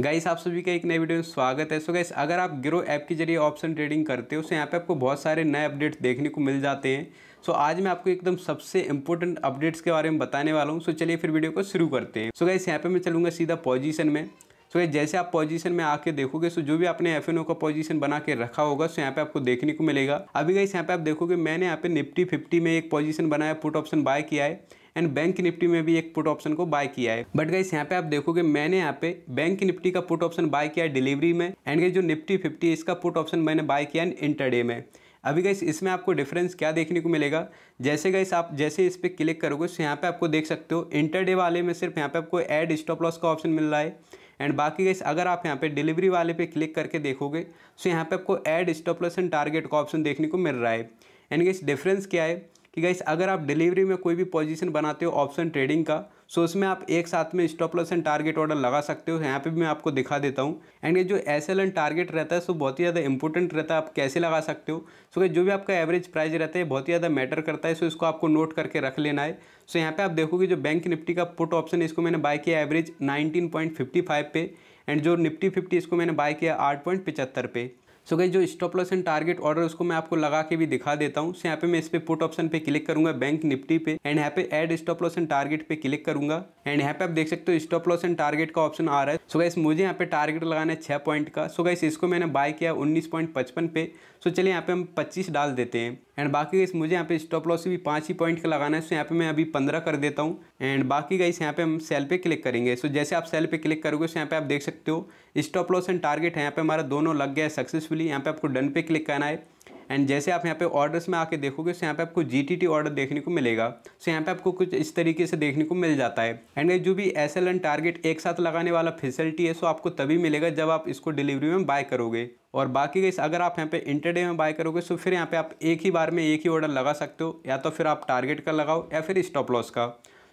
guys आप सभी का एक नए वीडियो में स्वागत है सो so गाइस अगर आप ग्रो ऐप के जरिए ऑप्शन ट्रेडिंग करते हो तो यहाँ पे आपको बहुत सारे नए अपडेट्स देखने को मिल जाते हैं सो so, आज मैं आपको एकदम सबसे इंपॉर्टेंट अपडेट्स के बारे में बताने वाला हूँ सो so, चलिए फिर वीडियो को शुरू करते हैं सो गाइस यहाँ पे मैं चलूँगा सीधा पोजिशन में सो so, जैसे आप पोजीशन में आके देखोगे सो so, जो भी आपने एफ का पोजीशन बना के रखा होगा सो so, यहाँ पे आपको देखने को मिलेगा अभी गाइस यहाँ पे आप देखोगे मैंने यहाँ पे निफ्टी फिफ्टी में एक पोजीशन बनाया पुट ऑप्शन बाय किया है एंड बैंक निफ्टी में भी एक पुट ऑप्शन को बाय किया है बट गाइस यहाँ पे आप देखोगे मैंने यहाँ पे बैंक निफ्टी का पुट ऑप्शन बाय किया डिलीवरी में एंड गई जो निफ्टी फिफ्टी इसका पुट ऑप्शन मैंने बाय किया इंटरडे में अभी गई इसमें आपको डिफरेंस क्या देखने को मिलेगा जैसे गई आप जैसे इस पर क्लिक करोगे तो यहाँ पे आपको देख सकते हो इंटरडे वाले में सिर्फ यहाँ पे आपको एड स्टॉप लॉस का ऑप्शन मिल रहा है एंड बाकी गई अगर आप यहाँ पे डिलीवरी वाले पे क्लिक करके देखोगे तो यहाँ पे आपको add stop loss and target का ऑप्शन देखने को मिल रहा है एंड गई डिफरेंस क्या है कि गाइस अगर आप डिलीवरी में कोई भी पोजीशन बनाते हो ऑप्शन ट्रेडिंग का सो उसमें आप एक साथ में stop loss and target order लगा सकते हो यहाँ पे भी मैं आपको दिखा देता हूँ एंड ये जो एस एल एंड टारगेट रहता है सो बहुत ही ज़्यादा इंपॉर्टेंट रहता है आप कैसे लगा सकते हो सो जो भी आपका एवरेज प्राइस रहता है बहुत ही ज़्यादा मैटर करता है सो इसको आपको नोट करके रख लेना है सो यहाँ पर आप देखोगे जो बैंक निफ्टी का पुट ऑप्शन इसको मैंने बाय किया average nineteen point fifty five पे एंड जो निफ्टी फिफ्टी इसको मैंने बाय किया आठ पॉइंट पचहत्तर पे सो गई जो stop loss and target order उसको मैं आपको लगा के भी दिखा देता हूँ यहाँ पे मैं इस पर पुट ऑप्शन पे क्लिक करूंगा बैंक निफ्टी पे एंड यहाँ पे add stop loss and target पे क्लिक करूंगा एंड यहाँ पे आप देख सकते हो स्टॉप लॉस एंड टारगेट का ऑप्शन आ रहा है सो गई मुझे यहाँ पे टारगेट लगाना है छः पॉइंट का सो गई इसको मैंने बाय किया उन्नीस पॉइंट पचपन पे सो चलिए यहाँ पे हम पच्चीस डाल देते हैं एंड बाकी गाइस मुझे यहाँ पे स्टॉप लॉस भी पाँच ही पॉइंट का लगाना है सो यहाँ पे मैं अभी पंद्रह कर देता हूँ एंड बाकी गाइस यहाँ पे हम सेल पे क्लिक करेंगे सो जैसे आप सेल पे क्लिक करोगे सो यहाँ पे आप देख सकते हो स्टॉप लॉस एंड टारगेट है यहाँ पे हमारा दोनों लग गया है सक्सेसफुली यहाँ पे आपको डन पे क्लिक करना है एंड जैसे आप यहाँ पे ऑर्डर्स में आके देखोगे तो यहाँ पे आपको जी टी ऑर्डर देखने को मिलेगा सो यहाँ पे आपको कुछ इस तरीके से देखने को मिल जाता है एंड जो भी एस एंड टारगेट एक साथ लगाने वाला फैसिलिटी है सो आपको तभी मिलेगा जब आप इसको डिलीवरी में बाय करोगे और बाकी गई अगर आप यहाँ पे इंटरडे में बाय करोगे तो फिर यहाँ पे आप एक ही बार में एक ही ऑर्डर लगा सकते हो या तो फिर आप टारगेट का लगाओ या फिर स्टॉप लॉस का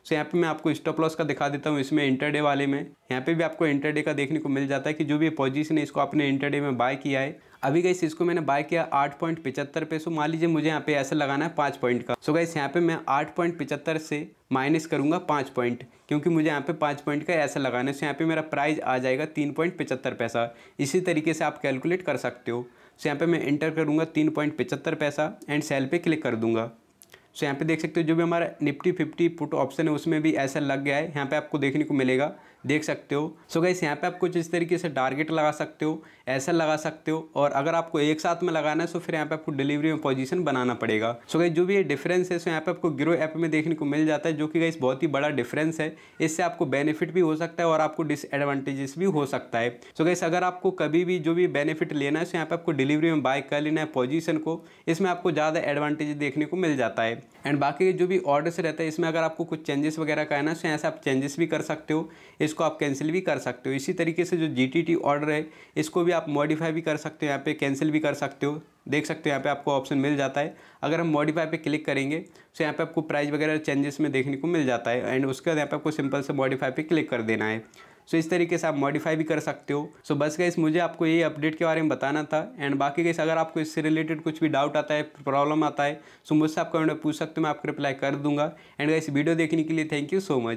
सो यहाँ पे मैं आपको स्टॉप लॉस का दिखा देता हूँ इसमें इंटरडे वाले में यहाँ पे भी आपको इंटरडे का देखने को मिल जाता है कि जो भी पोजीशन है इसको आपने इंटरडे में बाय किया है अभी गई इसको मैंने बाय किया आठ पॉइंट पिचहत्तर पे सो मान लीजिए मुझे यहाँ पे ऐसा लगाना है पाँच पॉइंट का सो गई यहाँ पे मैं आठ पॉइंट पिचहत्तर से माइनस करूँगा पाँच पॉइंट क्योंकि मुझे यहाँ पे पाँच पॉइंट का ऐसा लगाना है सो यहाँ पे मेरा प्राइस आ जाएगा तीन पॉइंट पिचहत्तर पैसा इसी तरीके से आप कैलकुलेट कर सकते हो सो यहाँ पे मैं इंटर करूँगा तीन पॉइंट पिचहत्तर पैसा एंड सेल पे क्लिक कर दूँगा सो यहाँ पे देख सकते हो जो भी हमारा निफ्टी फिफ्टी पुट ऑप्शन है उसमें भी ऐसा लग गया है यहाँ पे आपको देखने को मिलेगा देख सकते हो सो गैस यहाँ पे आप कुछ इस तरीके से टारगेट लगा सकते हो ऐसा लगा सकते हो और अगर आपको एक साथ में लगाना है तो फिर यहाँ पे आपको डिलीवरी में पोजीशन बनाना पड़ेगा सो गई जो भी ये डिफरेंस है सो यहाँ पे आपको ग्रो ऐप में देखने को मिल जाता है जो कि गई बहुत ही बड़ा डिफरेंस है इससे आपको बेनिफिट भी हो सकता है और आपको डिसएडवांटेजेस भी हो सकता है सो गैस अगर आपको कभी भी जो भी बेनिफिट लेना है सो यहाँ पे आपको डिलीवरी में बाय कर लेना है पोजिशन को इसमें आपको ज़्यादा एडवांटेज देखने को मिल जाता है एंड बाकी जो भी ऑर्डर्स रहता है इसमें अगर आपको कुछ चेंजेस वगैरह का है ना सो यहाँ से आप चेंजेस भी कर सकते हो इस इसको आप कैंसिल भी कर सकते हो इसी तरीके से जो जी ऑर्डर है इसको भी आप मॉडिफाई भी कर सकते हो यहाँ पे कैंसिल भी कर सकते हो देख सकते हो यहाँ पे आपको ऑप्शन मिल जाता है अगर हम मॉडिफाई पे क्लिक करेंगे तो यहाँ पे आपको प्राइस वगैरह चेंजेस में देखने को मिल जाता है एंड उसके बाद यहाँ पर आपको सिंपल से मॉडिफाई पर क्लिक कर देना है सो so, इस तरीके से आप मॉडिफाई भी कर सकते हो सो so, बस गैस मुझे आपको ये अपडेट के बारे में बताना था एंड बाकी गैस अगर आपको इससे रिलेटेड कुछ भी डाउट आता है प्रॉब्लम आता है सो तो so, मुझसे आप कमेंट में पूछ सकते हो मैं आपको रिप्लाई कर दूंगा एंड गैस वीडियो देखने के लिए थैंक यू सो मच